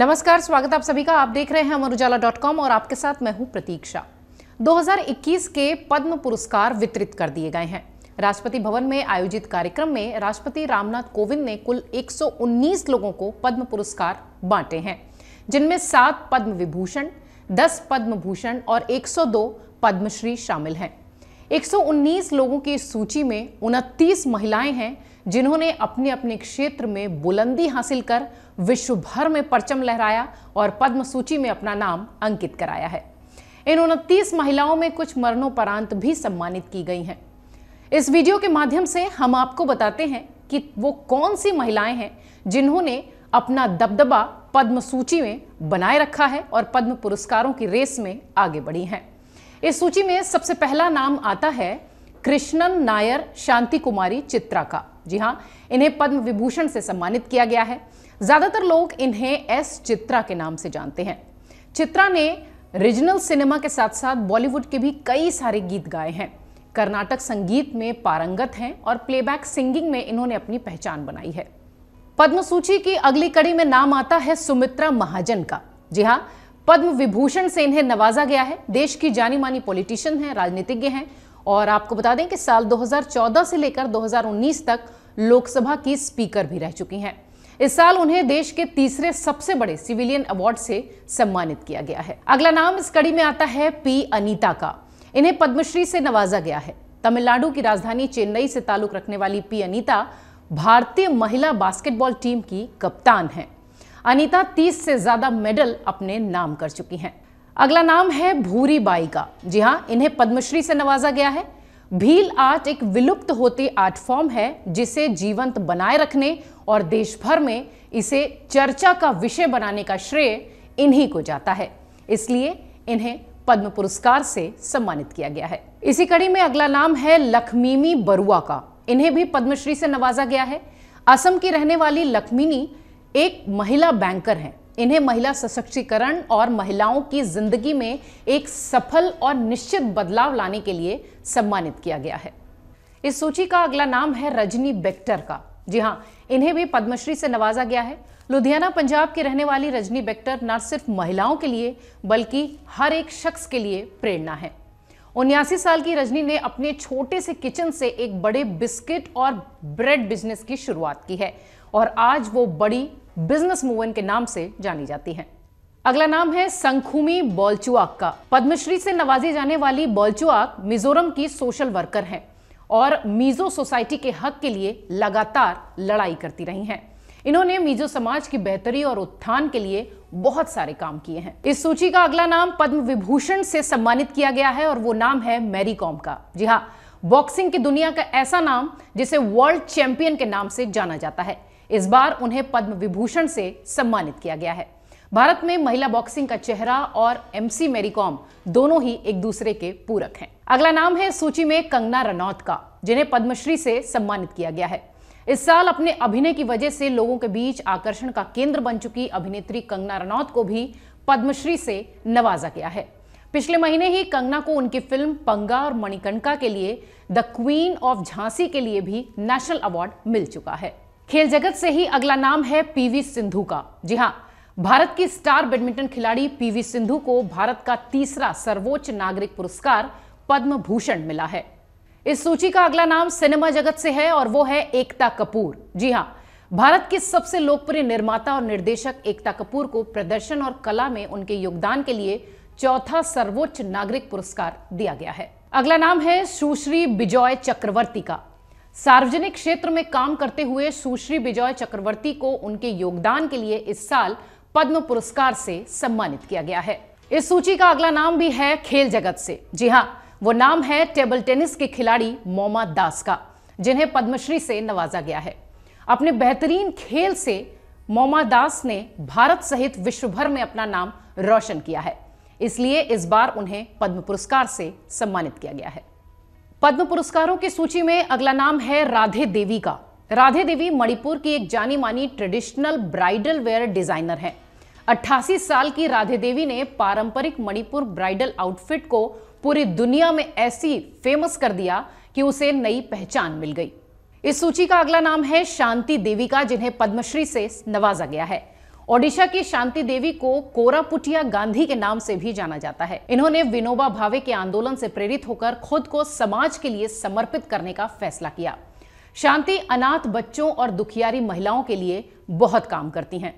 नमस्कार स्वागत आप सभी का आप देख रहे हैं अमर उजाला डॉट कॉम और आपके साथ मैं हूं प्रतीक्षा 2021 के पद्म पुरस्कार वितरित कर दिए गए हैं राष्ट्रपति भवन में आयोजित कार्यक्रम में राष्ट्रपति रामनाथ कोविंद ने कुल 119 लोगों को पद्म पुरस्कार बांटे हैं जिनमें सात पद्म विभूषण दस पद्म भूषण और 102 पद्मश्री शामिल हैं 119 लोगों की सूची में उनतीस महिलाएं हैं जिन्होंने अपने अपने क्षेत्र में बुलंदी हासिल कर विश्व भर में परचम लहराया और पद्म सूची में अपना नाम अंकित कराया है इन उनतीस महिलाओं में कुछ मरणोपरांत भी सम्मानित की गई हैं इस वीडियो के माध्यम से हम आपको बताते हैं कि वो कौन सी महिलाएं हैं जिन्होंने अपना दबदबा पद्म सूची में बनाए रखा है और पद्म पुरस्कारों की रेस में आगे बढ़ी हैं इस सूची में सबसे पहला नाम आता है कृष्णन नायर शांति कुमारी चित्रा का जी हाँ इन्हें पद्म विभूषण से सम्मानित किया गया है ज्यादातर लोग इन्हें एस चित्रा के नाम से जानते हैं चित्रा ने रीजनल सिनेमा के साथ साथ बॉलीवुड के भी कई सारे गीत गाए हैं कर्नाटक संगीत में पारंगत हैं और प्लेबैक सिंगिंग में इन्होंने अपनी पहचान बनाई है पद्म सूची की अगली कड़ी में नाम आता है सुमित्रा महाजन का जी हाँ पद्म विभूषण से इन्हें नवाजा गया है देश की जानी मानी पॉलिटिशियन हैं राजनीतिज्ञ हैं और आपको बता दें कि साल 2014 से लेकर 2019 तक लोकसभा की स्पीकर भी रह चुकी हैं इस साल उन्हें देश के तीसरे सबसे बड़े सिविलियन अवार्ड से सम्मानित किया गया है अगला नाम इस कड़ी में आता है पी अनीता का इन्हें पद्मश्री से नवाजा गया है तमिलनाडु की राजधानी चेन्नई से ताल्लुक रखने वाली पी अनीता भारतीय महिला बास्केटबॉल टीम की कप्तान है अनीता 30 से ज्यादा मेडल अपने नाम कर चुकी हैं अगला नाम है भूरी बाई का जी हाँ इन्हें पद्मश्री से नवाजा गया है भील आर्ट एक विलुप्त होती आर्ट फॉर्म है जिसे जीवंत बनाए रखने और देश भर में इसे चर्चा का विषय बनाने का श्रेय इन्हीं को जाता है इसलिए इन्हें पद्म पुरस्कार से सम्मानित किया गया है इसी कड़ी में अगला नाम है लखमीमी बरुआ का इन्हें भी पद्मश्री से नवाजा गया है असम की रहने वाली लखमीनी एक महिला बैंकर हैं इन्हें महिला सशक्तिकरण और महिलाओं की जिंदगी में एक सफल और निश्चित बदलाव लाने के लिए सम्मानित किया गया है इस सूची का अगला नाम है रजनी बेक्टर का जी हाँ इन्हें भी पद्मश्री से नवाजा गया है लुधियाना पंजाब की रहने वाली रजनी बेक्टर न सिर्फ महिलाओं के लिए बल्कि हर एक शख्स के लिए प्रेरणा है उन्यासी साल की रजनी ने अपने छोटे से किचन से एक बड़े बिस्किट और ब्रेड बिजनेस की शुरुआत की है और आज वो बड़ी बिजनेस मूवन के नाम से जानी जाती हैं अगला नाम है संखुमी बोलचुआक का पद्मश्री से नवाजी जाने वाली बोलचुआक मिजोरम की सोशल वर्कर हैं और मिजो सोसाइटी के हक के लिए लगातार लड़ाई करती रही हैं इन्होंने मिजो समाज की बेहतरी और उत्थान के लिए बहुत सारे काम किए हैं इस सूची का अगला नाम पद्म विभूषण से सम्मानित किया गया है और वो नाम है मैरी कॉम का जी हाँ बॉक्सिंग की दुनिया का ऐसा नाम जिसे वर्ल्ड चैंपियन के नाम से जाना जाता है इस बार उन्हें पद्म विभूषण से सम्मानित किया गया है भारत में महिला बॉक्सिंग का चेहरा और एमसी कॉम दोनों ही एक दूसरे के पूरक हैं अगला नाम है सूची में कंगना रनौत का जिन्हें पद्मश्री से सम्मानित किया गया है इस साल अपने अभिनय की वजह से लोगों के बीच आकर्षण का केंद्र बन चुकी अभिनेत्री कंगना रनौत को भी पद्मश्री से नवाजा गया है पिछले महीने ही कंगना को उनकी फिल्म पंगा और मणिकंका के लिए द क्वीन ऑफ झांसी के लिए भी नेशनल अवार्ड मिल चुका है खेल जगत से ही अगला नाम है पीवी सिंधु का जी हां भारत की स्टार बैडमिंटन खिलाड़ी पीवी सिंधु को भारत का तीसरा सर्वोच्च नागरिक पुरस्कार पद्म भूषण मिला है इस सूची का अगला नाम सिनेमा जगत से है और वो है एकता कपूर जी हां भारत की सबसे लोकप्रिय निर्माता और निर्देशक एकता कपूर को प्रदर्शन और कला में उनके योगदान के लिए चौथा सर्वोच्च नागरिक पुरस्कार दिया गया है अगला नाम है सुश्री बिजॉय चक्रवर्ती का सार्वजनिक क्षेत्र में काम करते हुए सुश्री विजय चक्रवर्ती को उनके योगदान के लिए इस साल पद्म पुरस्कार से सम्मानित किया गया है इस सूची का अगला नाम भी है खेल जगत से जी हाँ वो नाम है टेबल टेनिस के खिलाड़ी मोमा दास का जिन्हें पद्मश्री से नवाजा गया है अपने बेहतरीन खेल से मोमा दास ने भारत सहित विश्व भर में अपना नाम रोशन किया है इसलिए इस बार उन्हें पद्म पुरस्कार से सम्मानित किया गया है पद्म पुरस्कारों की सूची में अगला नाम है राधे देवी का राधे देवी मणिपुर की एक जानी मानी ट्रेडिशनल ब्राइडल वेयर डिजाइनर है 88 साल की राधे देवी ने पारंपरिक मणिपुर ब्राइडल आउटफिट को पूरी दुनिया में ऐसी फेमस कर दिया कि उसे नई पहचान मिल गई इस सूची का अगला नाम है शांति देवी का जिन्हें पद्मश्री से नवाजा गया है ओडिशा की शांति देवी को कोरापुटिया गांधी के नाम से भी जाना जाता है इन्होंने विनोबा भावे के आंदोलन से प्रेरित होकर खुद को समाज के लिए समर्पित करने का फैसला किया शांति अनाथ बच्चों और दुखियारी महिलाओं के लिए बहुत काम करती हैं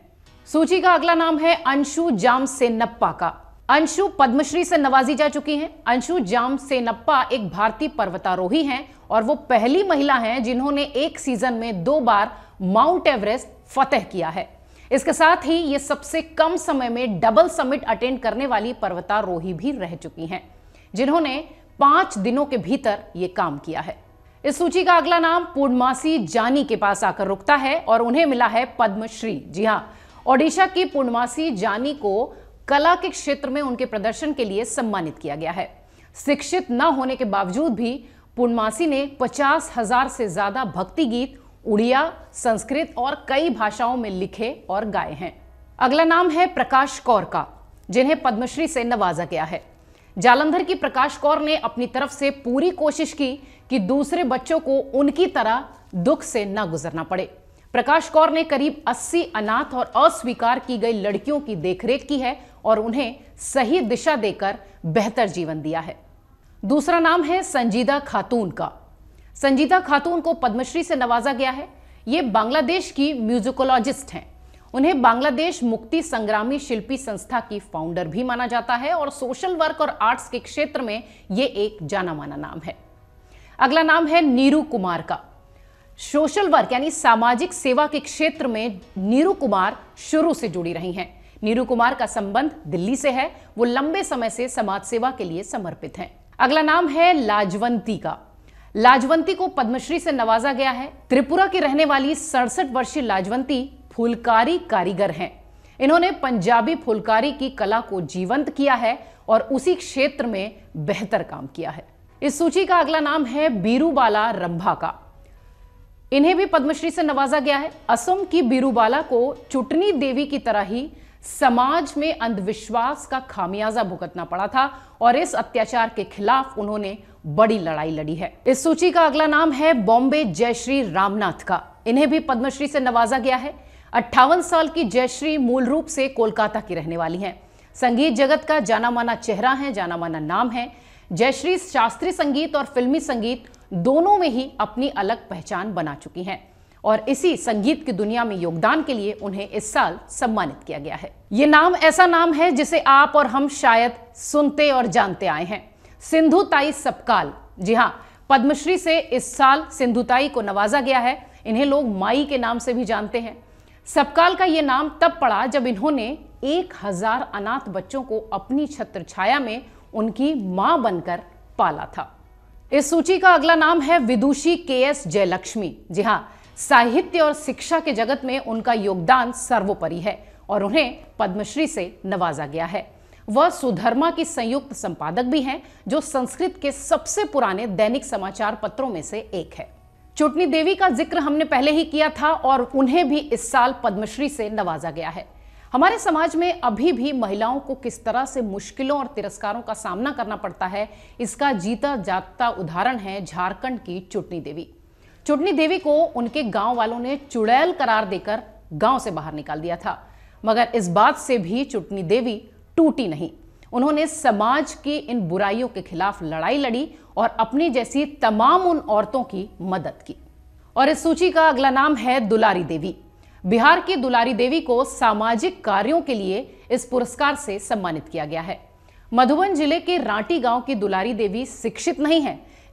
सूची का अगला नाम है अंशु जाम सेनप्पा का अंशु पद्मश्री से नवाजी जा चुकी हैं अंशु जाम सेनप्पा एक भारतीय पर्वतारोही हैं और वो पहली महिला हैं जिन्होंने एक सीजन में दो बार माउंट एवरेस्ट फतेह किया है इसके साथ ही ये सबसे कम समय में डबल समिट अटेंड करने वाली पर्वतारोही भी रह चुकी हैं जिन्होंने पांच दिनों के भीतर ये काम किया है इस सूची का अगला नाम पूर्णमासी जानी के पास आकर रुकता है और उन्हें मिला है पद्मश्री जी हाँ ओडिशा की पूर्णमासी जानी को कला के क्षेत्र में उनके प्रदर्शन के लिए सम्मानित किया गया है शिक्षित न होने के बावजूद भी पूर्णमासी ने पचास हजार से ज्यादा भक्ति गीत उड़िया संस्कृत और कई भाषाओं में लिखे और गाए हैं अगला नाम है प्रकाश कौर का जिन्हें पद्मश्री से नवाजा गया है जालंधर की प्रकाश कौर ने अपनी तरफ से पूरी कोशिश की कि दूसरे बच्चों को उनकी तरह दुख से ना गुजरना पड़े प्रकाश कौर ने करीब 80 अनाथ और अस्वीकार की गई लड़कियों की देखरेख की है और उन्हें सही दिशा देकर बेहतर जीवन दिया है दूसरा नाम है संजीदा खातून का संजीदा खातून को पद्मश्री से नवाजा गया है ये बांग्लादेश की म्यूजिकोलॉजिस्ट हैं उन्हें बांग्लादेश मुक्ति संग्रामी शिल्पी संस्था की फाउंडर भी माना जाता है और सोशल वर्क और आर्ट्स के क्षेत्र में ये एक जाना माना नाम है अगला नाम है नीरू कुमार का सोशल वर्क यानी सामाजिक सेवा के क्षेत्र में नीरू कुमार शुरू से जुड़ी रही हैं नीरू कुमार का संबंध दिल्ली से है वो लंबे समय से समाज सेवा के लिए समर्पित हैं अगला नाम है लाजवंती का लाजवंती को पद्मश्री से नवाजा गया है त्रिपुरा की रहने वाली सड़सठ वर्षीय लाजवंती फुलकारी कारीगर हैं इन्होंने पंजाबी फुलकारी की कला को जीवंत किया है और उसी क्षेत्र में बेहतर काम किया है इस सूची का अगला नाम है बीरूबाला रंभा का इन्हें भी पद्मश्री से नवाजा गया है असम की बीरूबाला को चुटनी देवी की तरह ही समाज में अंधविश्वास का खामियाजा भुगतना पड़ा था और इस अत्याचार के खिलाफ उन्होंने बड़ी लड़ाई लड़ी है इस सूची का अगला नाम है बॉम्बे जयश्री रामनाथ का इन्हें भी पद्मश्री से नवाजा गया है अट्ठावन साल की जयश्री मूल रूप से कोलकाता की रहने वाली हैं संगीत जगत का जाना माना चेहरा है जाना माना नाम है जयश्री शास्त्रीय संगीत और फिल्मी संगीत दोनों में ही अपनी अलग पहचान बना चुकी हैं और इसी संगीत की दुनिया में योगदान के लिए उन्हें इस साल सम्मानित किया गया है ये नाम ऐसा नाम है जिसे आप और हम शायद सुनते और जानते आए हैं सिंधुताई सपकाल जी हाँ पद्मश्री से इस साल सिंधुताई को नवाजा गया है इन्हें लोग माई के नाम से भी जानते हैं सपकाल का यह नाम तब पड़ा जब इन्होंने एक हजार अनाथ बच्चों को अपनी छत्र छाया में उनकी मां बनकर पाला था इस सूची का अगला नाम है विदुषी के एस जयलक्ष्मी जी हाँ साहित्य और शिक्षा के जगत में उनका योगदान सर्वोपरि है और उन्हें पद्मश्री से नवाजा गया है वह सुधर्मा की संयुक्त संपादक भी हैं जो संस्कृत के सबसे पुराने दैनिक समाचार पत्रों में से एक है चुटनी देवी का जिक्र हमने पहले ही किया था और उन्हें भी इस साल पद्मश्री से नवाजा गया है हमारे समाज में अभी भी महिलाओं को किस तरह से मुश्किलों और तिरस्कारों का सामना करना पड़ता है इसका जीता जागता उदाहरण है झारखंड की चुटनी देवी चुटनी देवी को उनके गांव वालों ने चुड़ैल करार देकर गांव से बाहर निकाल दिया था मगर इस बात से भी चुटनी देवी टूटी नहीं उन्होंने समाज की इन बुराइयों के खिलाफ लड़ाई लड़ी और अपनी जैसी तमाम उन औरतों की मदद की और इस सूची का अगला नाम है दुलारी देवी बिहार की दुलारी देवी को सामाजिक कार्यों के लिए इस पुरस्कार से सम्मानित किया गया है मधुबन जिले के रांटी गांव की दुलारी देवी शिक्षित नहीं है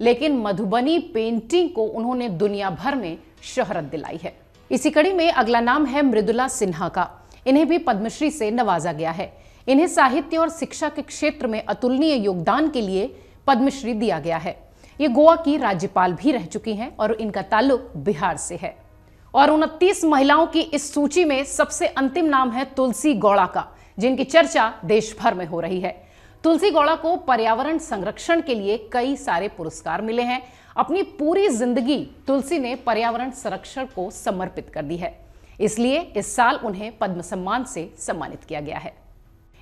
लेकिन मधुबनी पेंटिंग को उन्होंने दुनिया भर में शहरत दिलाई है इसी कड़ी में अगला नाम है मृदुला सिन्हा का इन्हें भी पद्मश्री से नवाजा गया है इन्हें साहित्य और शिक्षा के क्षेत्र में अतुलनीय योगदान के लिए पद्मश्री दिया गया है ये गोवा की राज्यपाल भी रह चुकी हैं और इनका ताल्लुक बिहार से है और उनतीस महिलाओं की इस सूची में सबसे अंतिम नाम है तुलसी गौड़ा का जिनकी चर्चा देश भर में हो रही है तुलसी गौड़ा को पर्यावरण संरक्षण के लिए कई सारे पुरस्कार मिले हैं अपनी पूरी जिंदगी तुलसी ने पर्यावरण संरक्षण को समर्पित कर दी है इसलिए इस साल उन्हें पद्म सम्मान से सम्मानित किया गया है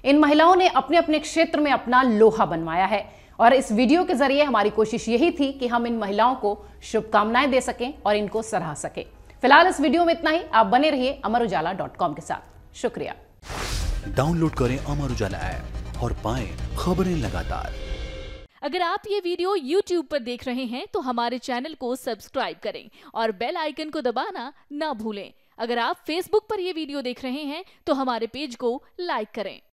इन महिलाओं ने अपने अपने क्षेत्र में अपना लोहा बनवाया है और इस वीडियो के जरिए हमारी कोशिश यही थी कि हम इन महिलाओं को शुभकामनाएं दे सकें और इनको सराह सकें फिलहाल इस वीडियो में इतना ही आप बने रहिए अमर उजाला के साथ शुक्रिया डाउनलोड करें अमर उजाला ऐप और पाए खबरें लगातार अगर आप ये वीडियो YouTube पर देख रहे हैं तो हमारे चैनल को सब्सक्राइब करें और बेल आइकन को दबाना ना भूलें अगर आप Facebook पर यह वीडियो देख रहे हैं तो हमारे पेज को लाइक करें